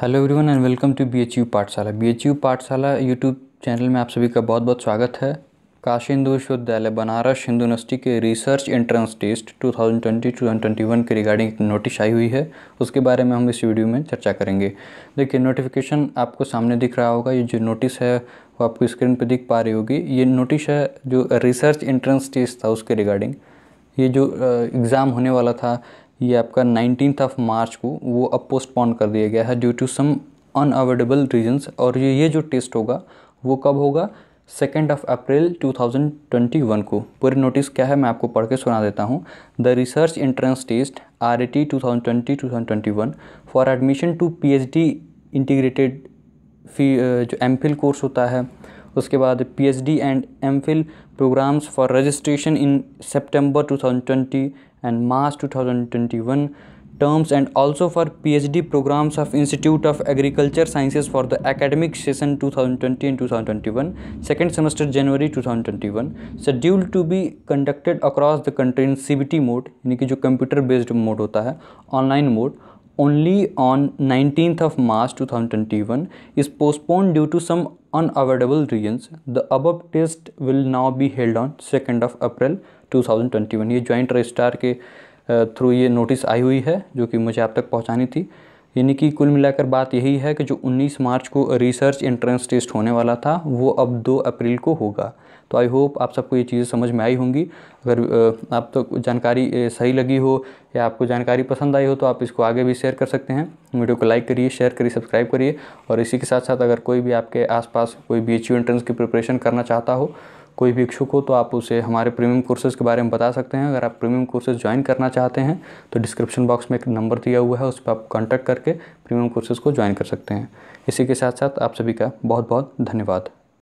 hello everyone and welcome to B H U Pathshala B H U Pathshala YouTube channel में आप सभी का बहुत बहुत स्वागत है काशी हिंदू विश्वविद्यालय बनारस हिंदू यूनिवर्सिटी के रिसर्च एंट्रेंस टेस्ट 2020-2021 के रिगार्डिंग एक नोटिस आई हुई है उसके बारे में हम इस वीडियो में चर्चा करेंगे देखिए नोटिफिकेशन आपको सामने दिख रहा होगा ये जो नोटिस है वो आपको स्क्रीन पर दिख पा रही होगी ये नोटिस है जो रिसर्च एंट्रेंस टेस्ट था उसके रिगार्डिंग ये जो एग्ज़ाम होने वाला था ये आपका नाइनटीन ऑफ मार्च को वो अब पोस्टपोन कर दिया गया है due to some unavoidable reasons और ये ये जो टेस्ट होगा वो कब होगा सेकेंड ऑफ अप्रैल 2021 को पूरी नोटिस क्या है मैं आपको पढ़ के सुना देता हूँ the research entrance test R E T to for admission to P H D integrated फी जो एम कोर्स होता है उसके बाद P H D and M Phil programmes for registration in September two thousand twenty and March two thousand twenty one terms and also for P H D programmes of institute of agriculture sciences for the academic session two thousand twenty and two thousand twenty one second semester January two thousand twenty one scheduled to be conducted across the country in C mode यानी कि जो computer based mode होता है online mode only on nineteen of March two thousand twenty one is postpone due to some unavoidable reasons the अब test will now be held on second of April two thousand twenty one ये joint registrar के through ये notice आई हुई है जो कि मुझे आप तक पहुँचानी थी यानी कि कुल मिलाकर बात यही है कि जो उन्नीस मार्च को रिसर्च एंट्रेंस टेस्ट होने वाला था वो अब दो अप्रैल को होगा तो आई होप आप सबको ये चीज़ें समझ में आई होंगी अगर आप तो जानकारी सही लगी हो या आपको जानकारी पसंद आई हो तो आप इसको आगे भी शेयर कर सकते हैं वीडियो को लाइक करिए शेयर करिए सब्सक्राइब करिए और इसी के साथ साथ अगर कोई भी आपके आसपास कोई बी एंट्रेंस की प्रिपरेशन करना चाहता हो कोई भी इच्छुक हो तो आप उसे हमारे प्रीमियम कोर्सेज़ के बारे में बता सकते हैं अगर आप प्रीमियम कोर्सेज़ ज्वाइन करना चाहते हैं तो डिस्क्रिप्शन बॉक्स में एक नंबर दिया हुआ है उस पर आप कॉन्टैक्ट करके प्रीमियम कोर्सेज़ को ज्वाइन कर सकते हैं इसी के साथ साथ आप सभी का बहुत बहुत धन्यवाद